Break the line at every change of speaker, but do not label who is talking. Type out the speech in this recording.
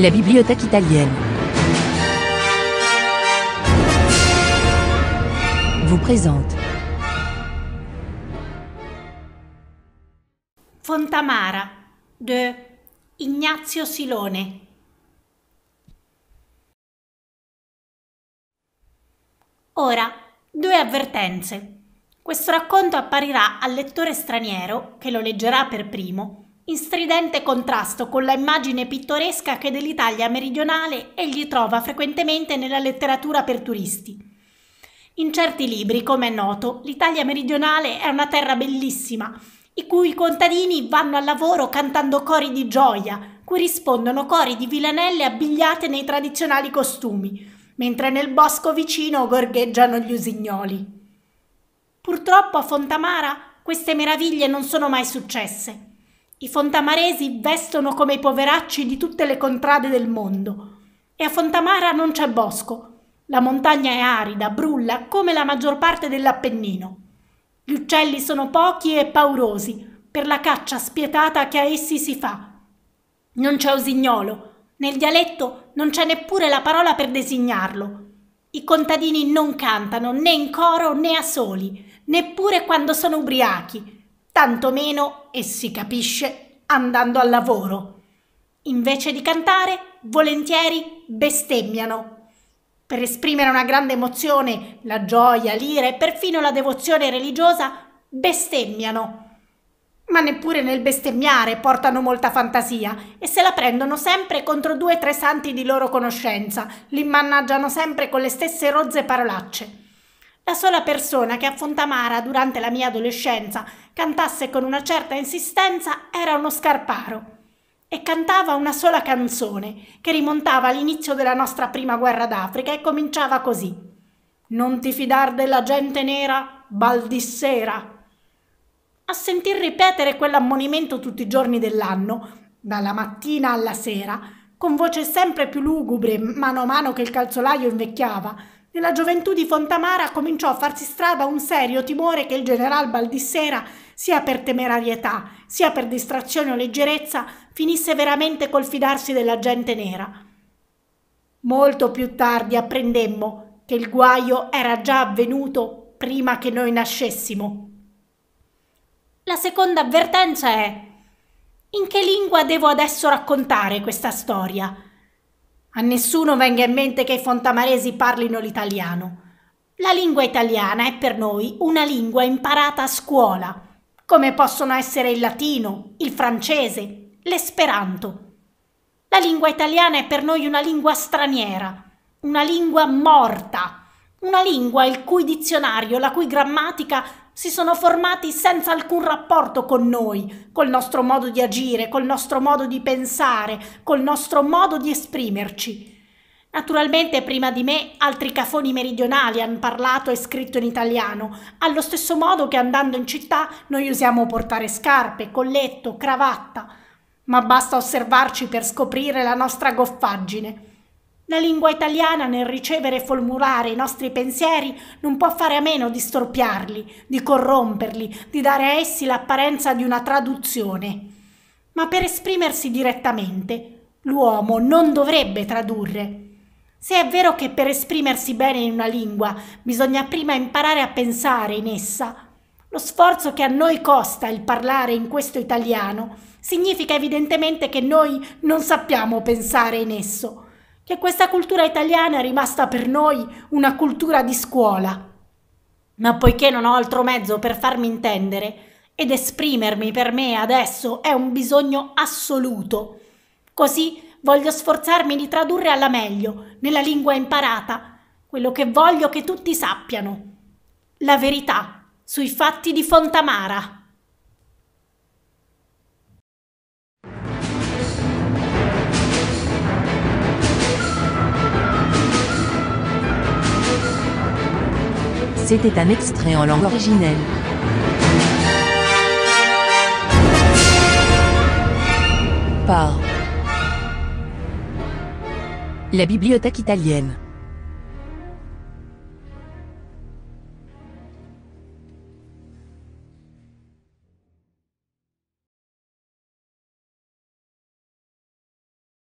la bibliothèque italienne. Vous présente Fontamara de Ignazio Silone. Ora, due avvertenze. Questo racconto apparirà al lettore straniero, che lo leggerà per primo, in stridente contrasto con la immagine pittoresca che dell'Italia meridionale egli trova frequentemente nella letteratura per turisti. In certi libri, come è noto, l'Italia meridionale è una terra bellissima, i cui contadini vanno al lavoro cantando cori di gioia, cui rispondono cori di vilanelle abbigliate nei tradizionali costumi, mentre nel bosco vicino gorgheggiano gli usignoli. Purtroppo a Fontamara queste meraviglie non sono mai successe. I fontamaresi vestono come i poveracci di tutte le contrade del mondo. E a Fontamara non c'è bosco. La montagna è arida, brulla, come la maggior parte dell'Appennino. Gli uccelli sono pochi e paurosi per la caccia spietata che a essi si fa. Non c'è usignolo, nel dialetto non c'è neppure la parola per designarlo. I contadini non cantano né in coro né a soli, neppure quando sono ubriachi tantomeno e si capisce andando al lavoro. Invece di cantare, volentieri bestemmiano. Per esprimere una grande emozione, la gioia, l'ira e perfino la devozione religiosa, bestemmiano. Ma neppure nel bestemmiare portano molta fantasia e se la prendono sempre contro due o tre santi di loro conoscenza, li mannaggiano sempre con le stesse rozze parolacce. La sola persona che a Fontamara durante la mia adolescenza cantasse con una certa insistenza era uno scarparo. E cantava una sola canzone che rimontava all'inizio della nostra prima guerra d'Africa e cominciava così. Non ti fidar della gente nera, baldissera. A sentir ripetere quell'ammonimento tutti i giorni dell'anno, dalla mattina alla sera, con voce sempre più lugubre, mano a mano che il calzolaio invecchiava, nella gioventù di Fontamara cominciò a farsi strada un serio timore che il general Baldissera, sia per temerarietà, sia per distrazione o leggerezza, finisse veramente col fidarsi della gente nera. Molto più tardi apprendemmo che il guaio era già avvenuto prima che noi nascessimo. La seconda avvertenza è in che lingua devo adesso raccontare questa storia? A nessuno venga in mente che i fontamaresi parlino l'italiano. La lingua italiana è per noi una lingua imparata a scuola, come possono essere il latino, il francese, l'esperanto. La lingua italiana è per noi una lingua straniera, una lingua morta, una lingua il cui dizionario, la cui grammatica si sono formati senza alcun rapporto con noi, col nostro modo di agire, col nostro modo di pensare, col nostro modo di esprimerci. Naturalmente prima di me altri cafoni meridionali hanno parlato e scritto in italiano, allo stesso modo che andando in città noi usiamo portare scarpe, colletto, cravatta, ma basta osservarci per scoprire la nostra goffaggine. La lingua italiana nel ricevere e formulare i nostri pensieri non può fare a meno di storpiarli, di corromperli, di dare a essi l'apparenza di una traduzione. Ma per esprimersi direttamente, l'uomo non dovrebbe tradurre. Se è vero che per esprimersi bene in una lingua bisogna prima imparare a pensare in essa, lo sforzo che a noi costa il parlare in questo italiano significa evidentemente che noi non sappiamo pensare in esso che questa cultura italiana è rimasta per noi una cultura di scuola. Ma poiché non ho altro mezzo per farmi intendere, ed esprimermi per me adesso è un bisogno assoluto, così voglio sforzarmi di tradurre alla meglio, nella lingua imparata, quello che voglio che tutti sappiano. La verità sui fatti di Fontamara. C'était un extrait en langue originelle. Par la Bibliothèque italienne.